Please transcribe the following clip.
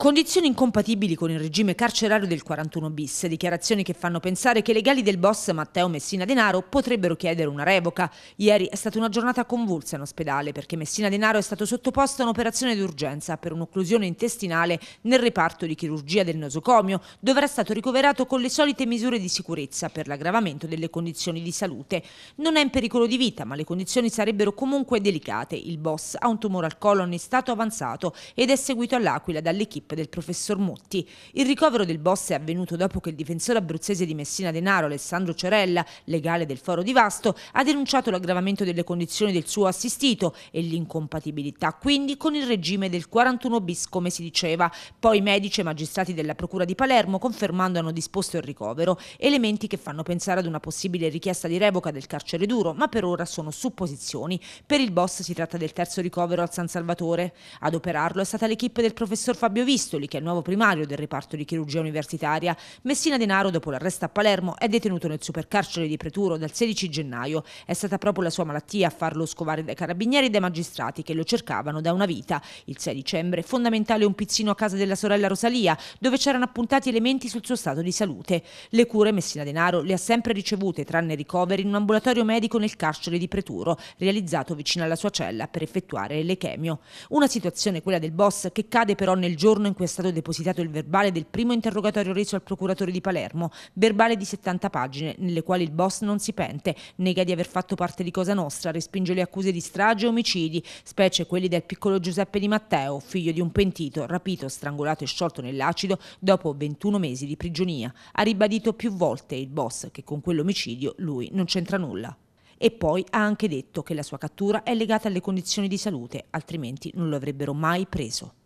Condizioni incompatibili con il regime carcerario del 41 bis, dichiarazioni che fanno pensare che i legali del boss Matteo Messina Denaro potrebbero chiedere una revoca. Ieri è stata una giornata convulsa in ospedale perché Messina Denaro è stato sottoposto a un'operazione d'urgenza per un'occlusione intestinale nel reparto di chirurgia del nosocomio, dove era stato ricoverato con le solite misure di sicurezza per l'aggravamento delle condizioni di salute. Non è in pericolo di vita, ma le condizioni sarebbero comunque delicate. Il boss ha un tumore al colon in stato avanzato ed è seguito all'Aquila dall'equipe Chip del professor Motti. Il ricovero del boss è avvenuto dopo che il difensore abruzzese di Messina Denaro, Alessandro Cerella, legale del foro di Vasto, ha denunciato l'aggravamento delle condizioni del suo assistito e l'incompatibilità quindi con il regime del 41 bis come si diceva. Poi medici e magistrati della Procura di Palermo confermando hanno disposto il ricovero, elementi che fanno pensare ad una possibile richiesta di revoca del carcere duro, ma per ora sono supposizioni. Per il boss si tratta del terzo ricovero al San Salvatore. Ad operarlo è stata l'equipe del professor Fabio Vitti, Pistoli, che è il nuovo primario del reparto di chirurgia universitaria. Messina Denaro, dopo l'arresto a Palermo, è detenuto nel supercarcere di Preturo dal 16 gennaio. È stata proprio la sua malattia a farlo scovare dai carabinieri e dai magistrati che lo cercavano da una vita. Il 6 dicembre, fondamentale un pizzino a casa della sorella Rosalia, dove c'erano appuntati elementi sul suo stato di salute. Le cure Messina Denaro le ha sempre ricevute, tranne ricoveri, in un ambulatorio medico nel carcere di Preturo, realizzato vicino alla sua cella per effettuare le chemio. Una situazione, quella del boss, che cade però nel giorno giorno in cui è stato depositato il verbale del primo interrogatorio reso al procuratore di Palermo, verbale di 70 pagine, nelle quali il boss non si pente, nega di aver fatto parte di Cosa Nostra, respinge le accuse di strage e omicidi, specie quelli del piccolo Giuseppe Di Matteo, figlio di un pentito, rapito, strangolato e sciolto nell'acido dopo 21 mesi di prigionia. Ha ribadito più volte il boss che con quell'omicidio lui non c'entra nulla e poi ha anche detto che la sua cattura è legata alle condizioni di salute, altrimenti non lo avrebbero mai preso.